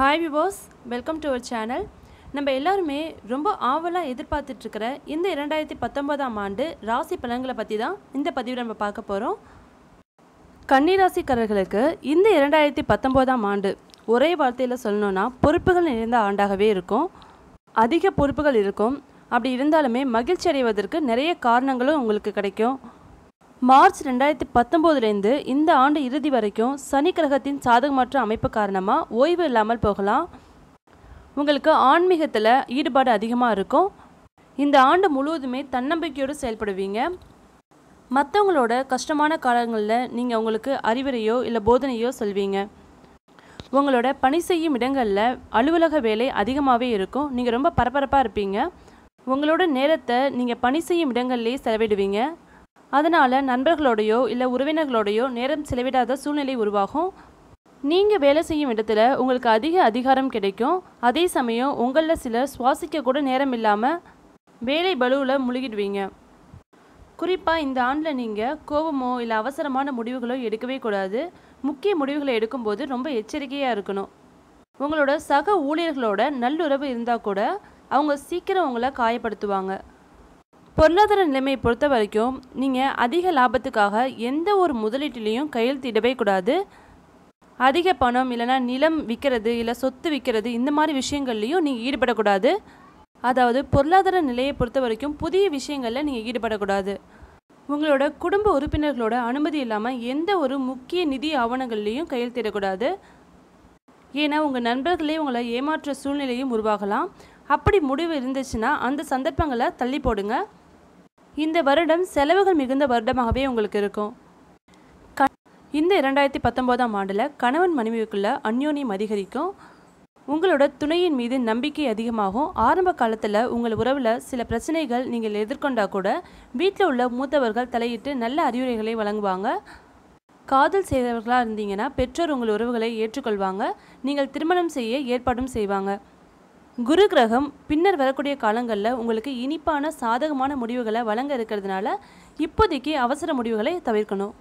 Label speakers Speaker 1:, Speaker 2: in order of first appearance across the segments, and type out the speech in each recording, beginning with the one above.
Speaker 1: hi விவோஸ் welcome to our channel நம்ம எல்லாருமே ரொம்ப ஆவலாக எதிர்பார்த்துட்ருக்கிற இந்த இரண்டாயிரத்தி பத்தொன்பதாம் ஆண்டு ராசி பலன்களை பற்றி தான் இந்த பதிவில் நம்ம பார்க்க போகிறோம் கன்னிராசிக்காரர்களுக்கு இந்த இரண்டாயிரத்தி பத்தொம்போதாம் ஆண்டு ஒரே வார்த்தையில் சொல்லணும்னா பொறுப்புகள் நிறைந்த ஆண்டாகவே இருக்கும் அதிக பொறுப்புகள் இருக்கும் அப்படி இருந்தாலுமே மகிழ்ச்சி அடைவதற்கு நிறைய காரணங்களும் உங்களுக்கு கிடைக்கும் மார்ச் ரெண்டாயிரத்தி பத்தொம்போதுலேருந்து இந்த ஆண்டு இறுதி வரைக்கும் சனி கிரகத்தின் சாதகமற்ற அமைப்பு காரணமாக ஓய்வு இல்லாமல் போகலாம் உங்களுக்கு ஆன்மீகத்தில் ஈடுபாடு அதிகமாக இருக்கும் இந்த ஆண்டு முழுவதுமே தன்னம்பிக்கையோடு செயல்படுவீங்க மற்றவங்களோட கஷ்டமான காலங்களில் நீங்கள் உங்களுக்கு அறிவுரையோ இல்லை போதனையோ சொல்வீங்க உங்களோட பணி செய்யும் இடங்களில் அலுவலக வேலை அதிகமாகவே இருக்கும் நீங்கள் ரொம்ப பரபரப்பாக இருப்பீங்க உங்களோட நேரத்தை நீங்கள் பணி செய்யும் இடங்கள்லேயே செலவிடுவீங்க அதனால் நண்பர்களோடையோ இல்லை உறவினர்களோடையோ நேரம் செலவிடாத சூழ்நிலை உருவாகும் நீங்கள் வேலை செய்யும் இடத்துல உங்களுக்கு அதிக அதிகாரம் கிடைக்கும் அதே சமயம் உங்களில் சிலர் சுவாசிக்க கூட நேரம் இல்லாமல் வேலை பலுவில் முழுகிடுவீங்க குறிப்பாக இந்த ஆண்டில் நீங்கள் கோபமோ இல்லை அவசரமான முடிவுகளோ எடுக்கவே கூடாது முக்கிய முடிவுகளை எடுக்கும்போது ரொம்ப எச்சரிக்கையாக இருக்கணும் உங்களோட சக ஊழியர்களோட நல்லுறவு இருந்தால் கூட அவங்க சீக்கிரம் உங்களை காயப்படுத்துவாங்க பொருளாதார நிலைமை பொறுத்த வரைக்கும் நீங்கள் அதிக லாபத்துக்காக எந்த ஒரு முதலீட்டிலையும் கையெழுத்திடவே கூடாது அதிக பணம் இல்லைனா நிலம் விற்கிறது இல்லை சொத்து விற்கிறது இந்த மாதிரி விஷயங்கள்லையும் நீங்கள் ஈடுபடக்கூடாது அதாவது பொருளாதார நிலையை பொறுத்த வரைக்கும் புதிய விஷயங்களில் நீங்கள் ஈடுபடக்கூடாது உங்களோட குடும்ப உறுப்பினர்களோட அனுமதி இல்லாமல் எந்த ஒரு முக்கிய நிதி ஆவணங்கள்லையும் கையெழுத்திடக்கூடாது ஏன்னா உங்கள் நண்பர்களே உங்களை ஏமாற்ற சூழ்நிலையும் உருவாகலாம் அப்படி முடிவு இருந்துச்சுன்னா அந்த சந்தர்ப்பங்களை தள்ளி போடுங்கள் இந்த வருடம் செலவுகள் மிகுந்த வருடமாகவே உங்களுக்கு இருக்கும் இந்த இரண்டாயிரத்தி பத்தொம்போதாம் ஆண்டில் கணவன் மனைவிக்குள்ள அந்யோன்யம் அதிகரிக்கும் உங்களோட துணையின் மீது நம்பிக்கை அதிகமாகும் ஆரம்ப காலத்தில் உங்கள் உறவில் சில பிரச்சனைகள் நீங்கள் எதிர்கொண்டா கூட வீட்டில் உள்ள மூத்தவர்கள் தலையிட்டு நல்ல அறிவுரைகளை வழங்குவாங்க காதல் செய்தவர்களாக இருந்தீங்கன்னா பெற்றோர் உங்கள் உறவுகளை ஏற்றுக்கொள்வாங்க நீங்கள் திருமணம் செய்ய ஏற்பாடும் செய்வாங்க குரு கிரகம் பின்னர் வரக்கூடிய காலங்களில் உங்களுக்கு இனிப்பான சாதகமான முடிவுகளை வழங்க இருக்கிறதுனால இப்போதைக்கு அவசர முடிவுகளை தவிர்க்கணும்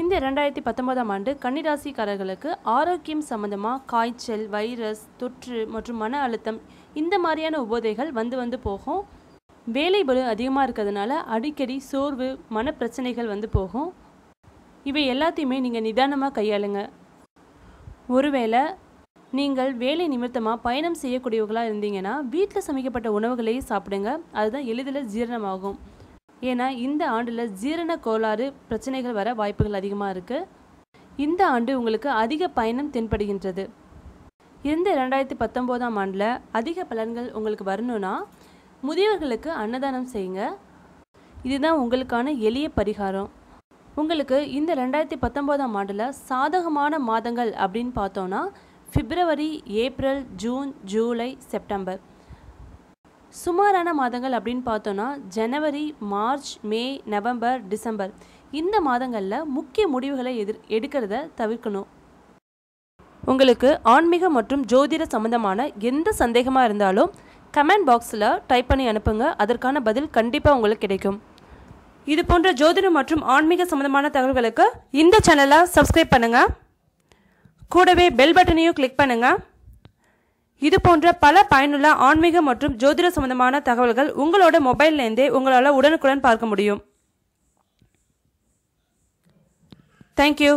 Speaker 1: இந்த ரெண்டாயிரத்தி பத்தொன்பதாம் ஆண்டு கன்னிராசிக்காரர்களுக்கு ஆரோக்கியம் சம்பந்தமாக காய்ச்சல் வைரஸ் தொற்று மற்றும் மன அழுத்தம் இந்த மாதிரியான உபோதைகள் வந்து வந்து போகும் வேலை பலு அதிகமாக இருக்கிறதுனால அடிக்கடி சோர்வு மன வந்து போகும் இவை எல்லாத்தையுமே நீங்கள் நிதானமாக கையாளுங்க ஒருவேளை நீங்கள் வேலை நிமித்தமாக பயணம் செய்யக்கூடியவர்களாக இருந்தீங்கன்னா வீட்டில் சமைக்கப்பட்ட உணவுகளை சாப்பிடுங்க அதுதான் எளிதில் ஜீரணமாகும் ஏன்னா இந்த ஆண்டில் ஜீரண கோளாறு பிரச்சனைகள் வர வாய்ப்புகள் அதிகமாக இருக்குது இந்த ஆண்டு உங்களுக்கு அதிக பயணம் தென்படுகின்றது இந்த ரெண்டாயிரத்தி பத்தொம்போதாம் ஆண்டில் அதிக பலன்கள் உங்களுக்கு வரணும்னா முதியவர்களுக்கு அன்னதானம் செய்யுங்க இதுதான் உங்களுக்கான எளிய பரிகாரம் உங்களுக்கு இந்த ரெண்டாயிரத்தி பத்தொம்போதாம் ஆண்டில் சாதகமான மாதங்கள் அப்படின்னு பார்த்தோன்னா பிப்ரவரி ஏப்ரல் ஜூன் ஜூலை செப்டம்பர் சுமாரான மாதங்கள் அப்படின்னு பார்த்தோன்னா ஜனவரி மார்ச் மே நவம்பர் டிசம்பர் இந்த மாதங்களில் முக்கிய முடிவுகளை எதிர் எடுக்கிறத தவிர்க்கணும் உங்களுக்கு ஆன்மீக மற்றும் ஜோதிட சம்மந்தமான எந்த சந்தேகமாக இருந்தாலும் கமெண்ட் பாக்ஸில் டைப் பண்ணி அனுப்புங்க அதற்கான பதில் கண்டிப்பாக உங்களுக்கு கிடைக்கும் இது போன்ற ஜோதிடம் மற்றும் ஆன்மீக சம்மந்தமான தகவல்களுக்கு இந்த சேனலை சப்ஸ்கிரைப் பண்ணுங்கள் கூடவே பெல் பட்டனையும் கிளிக் பண்ணுங்க இது போன்ற பல பயனுள்ள ஆன்மீக மற்றும் ஜோதிட சம்பந்தமான தகவல்கள் உங்களோட மொபைல்லேருந்தே உங்களால் உடனுக்குடன் பார்க்க முடியும் தேங்க்யூ